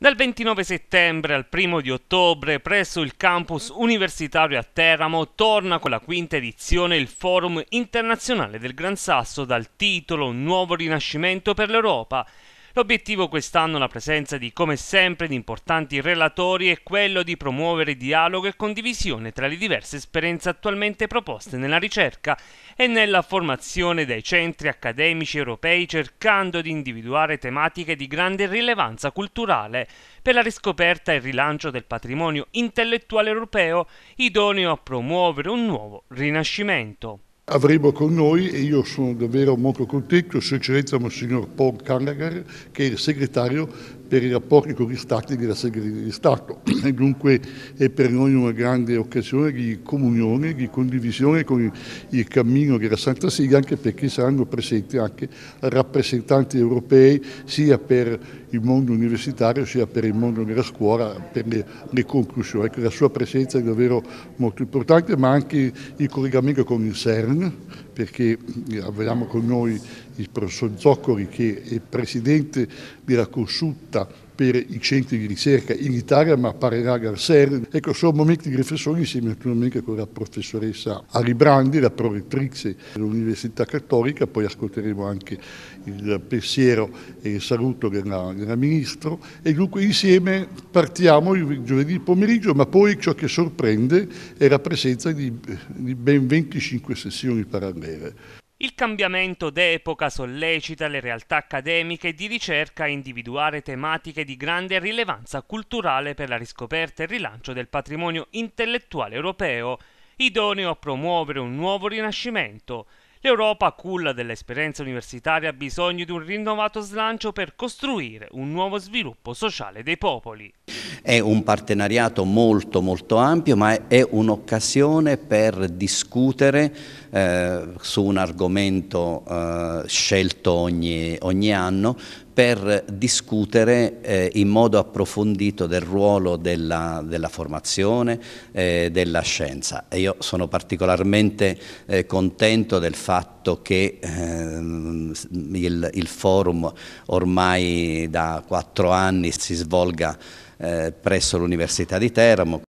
Dal 29 settembre al 1 di ottobre presso il campus universitario a Teramo torna con la quinta edizione il Forum internazionale del Gran Sasso dal titolo nuovo rinascimento per l'Europa L'obiettivo quest'anno, alla presenza di come sempre di importanti relatori, è quello di promuovere dialogo e condivisione tra le diverse esperienze attualmente proposte nella ricerca e nella formazione dei centri accademici europei cercando di individuare tematiche di grande rilevanza culturale per la riscoperta e il rilancio del patrimonio intellettuale europeo idoneo a promuovere un nuovo rinascimento avremo con noi, e io sono davvero molto contento, Sua Eccellenza Monsignor Paul Callagher, che è il segretario per i rapporti con gli stati e della segreteria di Stato. E dunque è per noi una grande occasione di comunione, di condivisione con il, cammino della Santa Sede, anche perché saranno presenti anche rappresentanti europei sia per il mondo universitario sia per il mondo della scuola, per le, le conclusioni. Ecco, la sua presenza è davvero molto importante, ma anche il collegamento con il CERN, perché eh, avevamo con noi il professor Zoccori che è presidente della consulta per i centri di ricerca in Italia, ma apparirà a Garserri. Ecco, sono momenti di riflessione insieme naturalmente con la professoressa Ari Brandi, la prorettrice dell'Università Cattolica, poi ascolteremo anche il pensiero e il saluto della, della Ministro e dunque insieme partiamo il giovedì pomeriggio, ma poi ciò che sorprende è la presenza di, di ben 25 sessioni parallele. Il cambiamento d'epoca sollecita le realtà accademiche di ricerca a individuare tematiche di grande rilevanza culturale per la riscoperta e il rilancio del patrimonio intellettuale europeo, idoneo a promuovere un nuovo rinascimento L'Europa, culla dell'esperienza universitaria, ha bisogno di un rinnovato slancio per costruire un nuovo sviluppo sociale dei popoli. È un partenariato molto molto ampio ma è un'occasione per discutere eh, su un argomento eh, scelto ogni, ogni anno per discutere eh, in modo approfondito del ruolo della, della formazione, eh, della scienza. E io sono particolarmente eh, contento del fatto che ehm, il, il forum ormai da quattro anni si svolga eh, presso l'Università di Teramo,